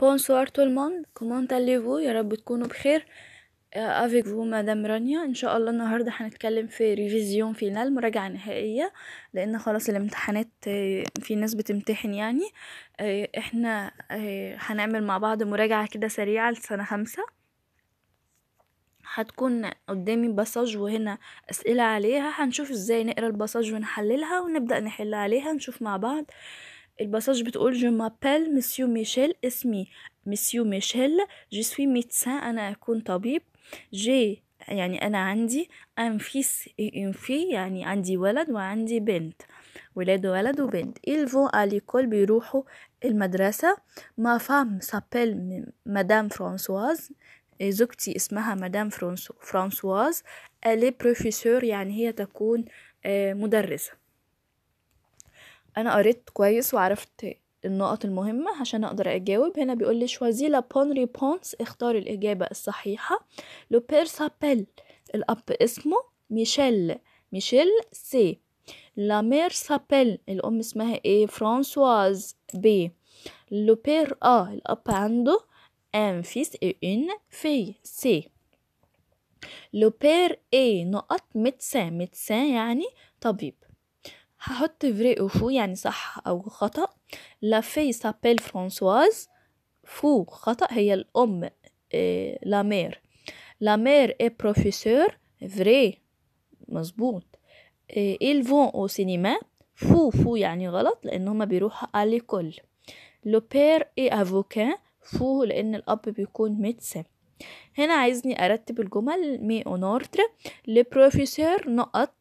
بونسوار تو الموند كومون تاليفو يا رب تكونوا بخير افيك فو مدام رانيا ان شاء الله النهارده هنتكلم في ريفيزيون فينال مراجعه نهائيه لان خلاص الامتحانات آه، في ناس بتمتحن يعني آه، احنا آه، هنعمل مع بعض مراجعه كده سريعه لسنه خمسة هتكون قدامي باساج وهنا اسئله عليها هنشوف ازاي نقرا الباساج ونحللها ونبدا نحل عليها نشوف مع بعض آه الباساج بتقول جو مابيل مسيو ميشيل اسمي مسيو ميشيل جو سوي ميدسان انا اكون طبيب جي يعني انا عندي ان فيس اون في يعني عندي ولد وعندي بنت ولاد ولد وبنت الفون اليكول بيروحوا المدرسة ما فام سابيل مدام فرانسواز زوجتي اسمها مدام فرانسواز الي بروفيسور يعني هي تكون آه، مدرسة انا قريت كويس وعرفت النقط المهمة عشان أقدر أجاوب هنا بيقول لي شوازي لا بون ريبونس اختار الإجابة الصحيحة لو بير سابيل الأب اسمه ميشيل ميشيل سي لا مير سابيل الأم اسمها إيه فرانسواز بي لو بير أ الأب عنده أن فيس إن في سي لو بير إيه نقط ميدسان ميدسان يعني طبيب هحط فري او فو يعني صح او خطا لا في سابيل فرانسواز فو خطا هي الام لا مير لا مير اي بروفيسور فري مظبوط ايل فون او سينما فو فو يعني غلط لان هما بيروحوا على كل لو بير اي افوكان فو لان الاب بيكون ميتس هنا عايزني ارتب الجمل مي اون اوردر لي نقط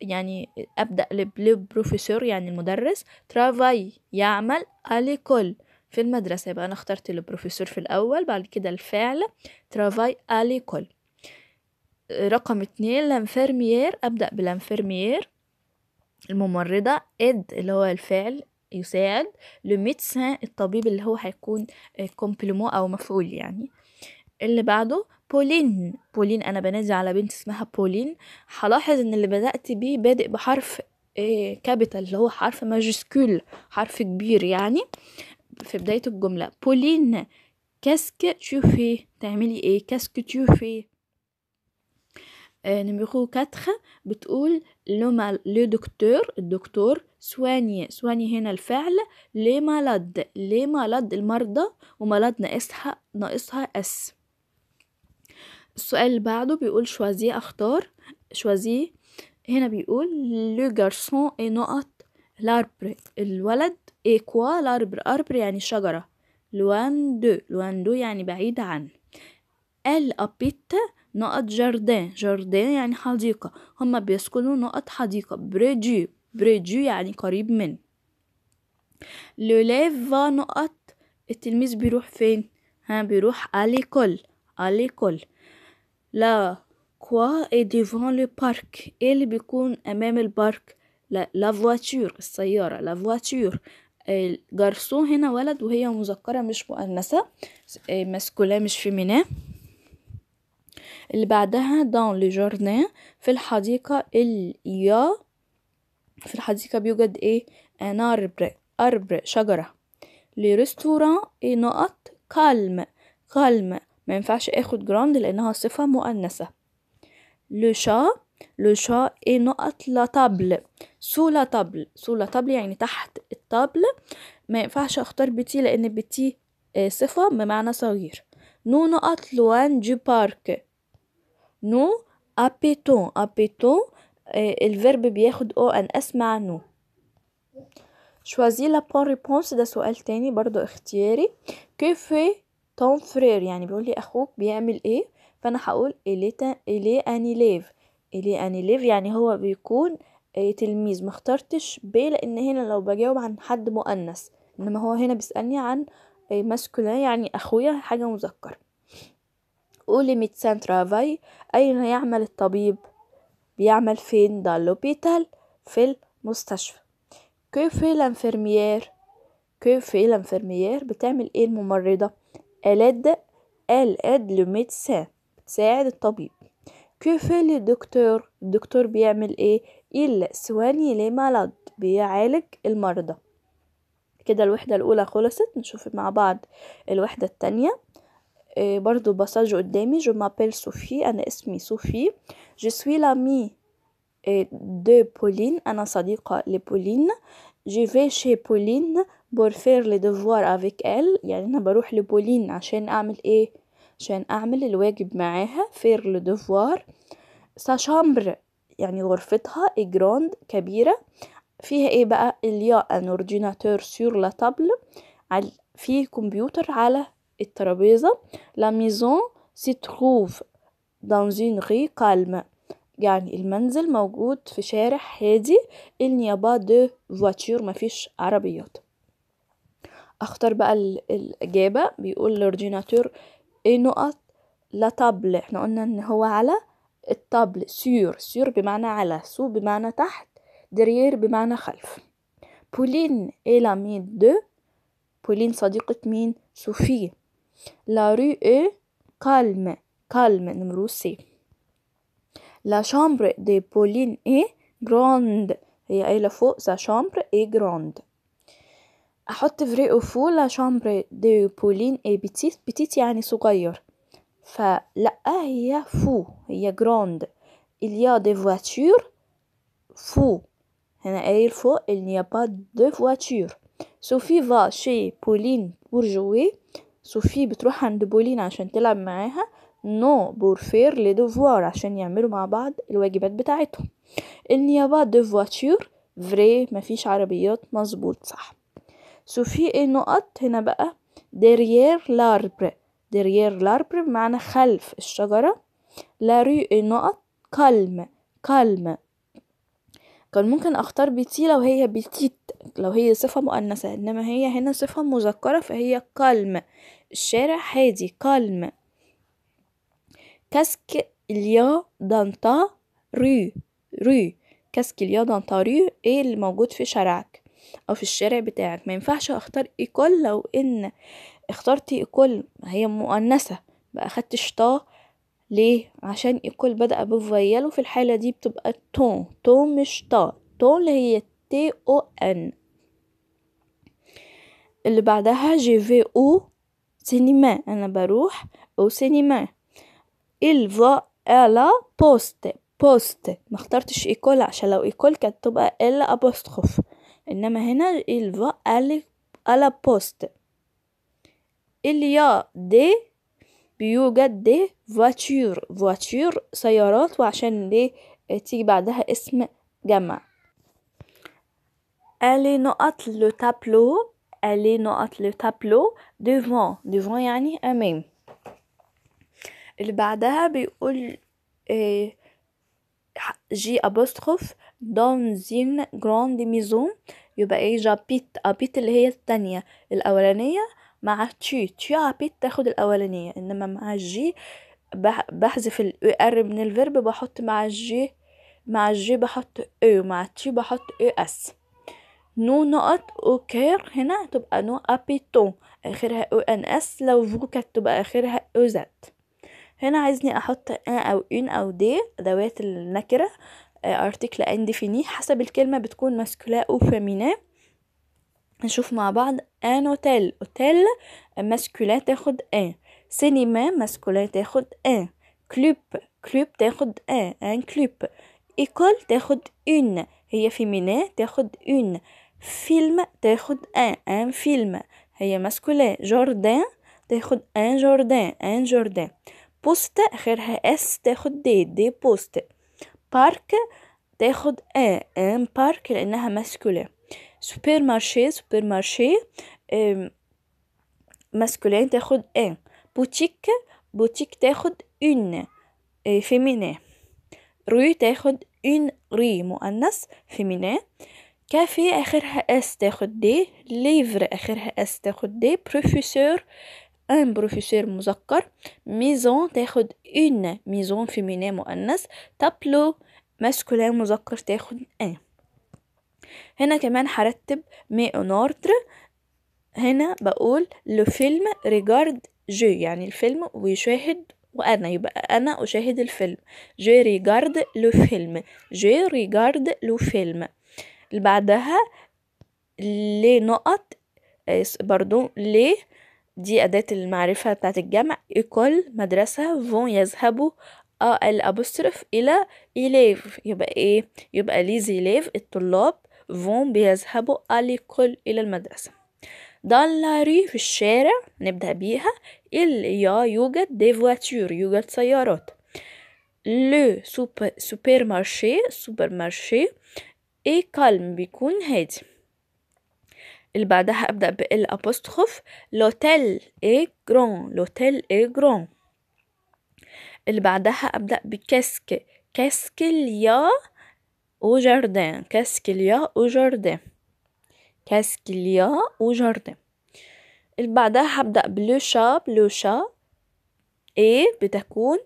يعني أبدأ لبروفيسور يعني المدرس ترافاي يعمل أليكول في المدرسة يبقى أنا اخترت البروفيسور في الأول بعد كده الفعل ترافاي أليكول رقم اتنين لانفيرميير أبدأ بلانفيرميير الممرضة إد اللي هو الفعل يساعد لو الطبيب اللي هو هيكون كومبليمون أو مفعول يعني اللي بعده بولين بولين انا بنادي على بنت اسمها بولين هلاحظ ان اللي بدأت بيه بادئ بحرف كابيتال اللي هو حرف ماجسكول حرف كبير يعني في بداية الجملة بولين كاسك تشوفي تعملي ايه كاسك تشوفي آه نمرو بتقول بتقول لما لو دكتور الدكتور سواني سواني هنا الفعل لي مالاد لي مالاد المرضى ومالاد ناقصها ناقصها اس السؤال اللي بعده بيقول شوازي اختار شوازي هنا بيقول لو جارسون اي نقط لاربر الولد اي كوا لاربر اربر يعني شجرة لوان دو لوان دو يعني بعيد عن ال ابيت نقط جاردان جاردان يعني حديقة هما بيسكنوا نقط حديقة بريدي بريدي يعني قريب من فا نقط التلميذ بيروح فين ها بيروح اليكول اليكول لا كوا ديفون لو بارك ايه اللي بيكون أمام البارك لا لا فواتور السيارة لا فواتور الجرسون هنا ولد وهي مذكرة مش مؤنثة ماسكولا مش فيمينا اللي بعدها دون لو jardin في الحديقة ال يا في الحديقة بيوجد ايه ان اربر اربر شجرة ريستوران اي نقط كالم كالم ما ينفعش اخد جراند لانها صفة مؤنثة لو شا لو شا اي نقط لا طابل سو لا طابل سو لا طابل يعني تحت الطابل ما ينفعش اختار بتي لان بتي آه، صفة بمعنى صغير نو نقط لوان دو بارك نو ابيتون ابيتون الفيرب بياخد او ان اسمع نو شوازي لا بون ريبونس ده سؤال تاني برضو اختياري كيف توم فرير يعني بيقول لي اخوك بيعمل ايه فانا هقول إليتا إلي اني ليف إلي اني ليف يعني هو بيكون آه، تلميذ مخترتش ب لان هنا لو بجاوب عن حد مؤنث انما هو هنا بيسالني عن ماسكولين آه، يعني اخويا حاجه مذكر قولي ميت سان ترافاي أين يعمل الطبيب؟ بيعمل فين؟ دا لوبيتال في المستشفى كيف في لانفيرميير كيف في لانفيرميير بتعمل ايه الممرضة؟ الأد الأد لو ميدسان بتساعد الطبيب كو في لو دكتور الدكتور بيعمل ايه il سواني لي مالاد بيعالج المرضى كده الوحدة الأولى خلصت نشوف مع بعض الوحدة التانية آه، برضو باساج قدامي جو مابيل صوفي أنا اسمي صوفي جو سوي لامي دو بولين أنا صديقة لبولين جي في شي بولين بور فير لي دوفوار افيك ال يعني انا بروح لبولين عشان اعمل ايه عشان اعمل الواجب معاها فير لو دوفوار سا شامبر يعني غرفتها جراند كبيرة فيها ايه بقى اليا ان اورديناتور سور لا تابل في كمبيوتر على الترابيزة لا ميزون سي تروف دانز اون ري يعني المنزل موجود في شارع هادي ان n'y a pas de مفيش عربيات اختار بقى الإجابة بيقول لورديناتور ايه نقط لا طابل احنا قلنا ان هو على الطابل سور سور بمعنى على سو بمعنى تحت درير بمعنى خلف بولين ايه لاميد دو بولين صديقة مين سوفي لا رو اي كالم كالم نمرو سي La chambre de Pauline est grande. Et قايلة faut sa chambre est grande. أحط vrai faux la chambre de Pauline est petite petite يعني صغير فلا هي fou est grande. Il y a des voitures fou هنا قايل il n'y a pas de voitures. Sophie va chez Pauline pour jouer. Sophie de Pauline بولين عشان la معاها نو فير لي دوفوار عشان يعملوا مع بعض الواجبات بتاعتهم النيابات دو فواتور فري مفيش عربيات مظبوط صح سو في ايه نقط هنا بقى ديريير لاربر ديريير لاربر بمعنى خلف الشجرة لاري اي نقط كلم كلم كان ممكن اختار بيتي لو هي بيتيت لو هي صفة مؤنثة انما هي هنا صفة مذكرة فهي كلم الشارع هادي كلم كاسك اليا دانتا رو رو كاسك اليا دانتا رو ايه اللي موجود في شارعك او في الشارع بتاعك ما ينفعش اختار ايكول لو ان اخترت ايكول هي مؤنثة بقى خدت شطا ليه عشان ايكول بدأ بفيال وفي الحالة دي بتبقى تون تون مش تا تون اللي هي تي او ان اللي بعدها جي في او سينما انا بروح او سينما il va la poste بوست ما اخترتش ايكول عشان لو ايكول كانت تبقى ال ابوستروف انما هنا il va aller à la poste il y a des بيوجد دي voiture voiture سيارات وعشان دي تيجي بعدها اسم جمع allez نقط لو تابلو allez نقط لو تابلو devant devant يعني امام اللي بعدها بيقول جي آه، apostrophe دون زين جراند ميزون يبقى ايه جابيت ابيت آه، اللي هي التانية الأولانية مع تشي تشي ابيت تاخد الأولانية إنما مع الجي بحذف الار e، من الفيرب بحط مع الجي مع الجي بحط او e، مع تشي بحط او e اس نو نقط اوكير هنا تبقى نو ابيتون اخرها او ان اس لو فوكات تبقى اخرها او زد هنا عايزني احط ان او ان او دي ادوات النكره ارتكل آه، انديفيني حسب الكلمه بتكون ماسكولا او فامينا نشوف مع بعض ان اوتيل اوتيل ماسكولا تاخد ان سينما ماسكولا تاخد ان كلوب كلوب تاخد ان ان كلوب ايكول تاخد ان هي فيمينا تاخد ان فيلم تاخد ان ان فيلم هي ماسكولا جوردان تاخد ان جوردان ان جوردان بوست آخرها اس تاخد دي دي بوست بارك تاخد ان ان بارك لأنها ماسكولين سوبر مارشي سوبر مارشي ماسكولين تاخد ان بوتيك بوتيك تاخد اون آه، فيمينين روي تاخد اون ري مؤنث فيمينين كافي آخرها اس تاخد دي ليفر آخرها اس تاخد دي بروفيسور un بروفيسور مذكر ميزون تاخد اون ميزون فيمينين مؤنث تابلو ماسكولين مذكر تاخد ان هنا كمان هرتب مي اون هنا بقول لو فيلم ريجارد جو يعني الفيلم ويشاهد وأنا يبقى أنا أشاهد الفيلم جو ريجارد لو فيلم جو ريجارد لو فيلم اللي بعدها لي نقط برضو ليه دي أداة المعرفة بتاعت الجمع إيكول مدرسة فون يذهبوا أ الأبوستروف إلى إليف يبقى إيه؟ يبقى ليز إليف الطلاب فون بيذهبوا أليكول إلى المدرسة دان لاري في الشارع نبدأ بيها إل يا يوجد دي فواتور يوجد سيارات لو سوبر مارشي سوبر مارشي اي كالم بيكون هادي اللي بعدها أبدأ بال ابوستروف لوتيل إي جرون لوتيل إي جرون اللي بعدها أبدأ بكاسك كاسك ليا أو جاردان كاسك ليا أو جاردان كاسك ليا أو جاردان اللي بعدها هبدأ بلو شا بلو شا إي بتكون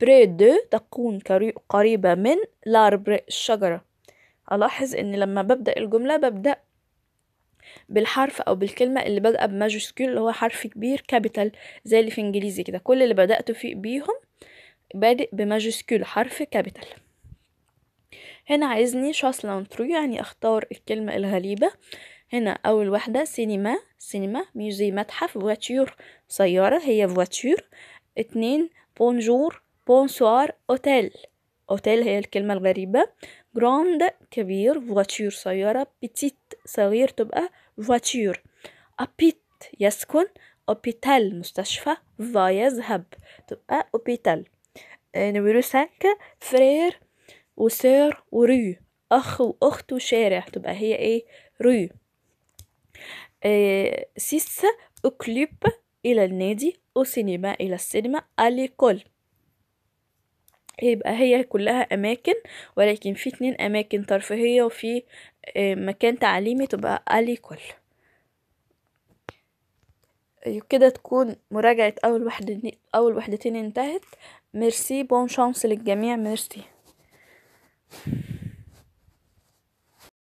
بري دو تكون قريبة من لاربر الشجرة ألاحظ إن لما ببدأ الجملة ببدأ بالحرف او بالكلمه اللي بادئه بماجيسكيول اللي هو حرف كبير كابيتال زي اللي في انجليزي كده كل اللي بدات فيه بيهم بادئ بماجيسكيول حرف كابيتال هنا عايزني شاس لانترو يعني اختار الكلمه الغريبه هنا اول واحده سينما سينما ميوزي متحف فواتور سياره هي فواتور اتنين بونجور بونسوار اوتيل اوتيل هي الكلمه الغريبه جراند كبير فواتور سياره بتيت صغير تبقى voiture أبيت يسكن أوبيتال مستشفى فا يذهب تبقى أوبيتال نمرو سانك فرير وسير ورو أخ وأخت وشارع تبقى هي إيه رو سيس أكليب إلى النادي أو سينما إلى السينما أليكول هيبقى هي كلها أماكن ولكن في اتنين أماكن ترفيهية وفي آه، مكان تعليمي تبقى ألي كل كده تكون مراجعة أول وحدة أول وحدتين انتهت ميرسي بون شانس للجميع ميرسي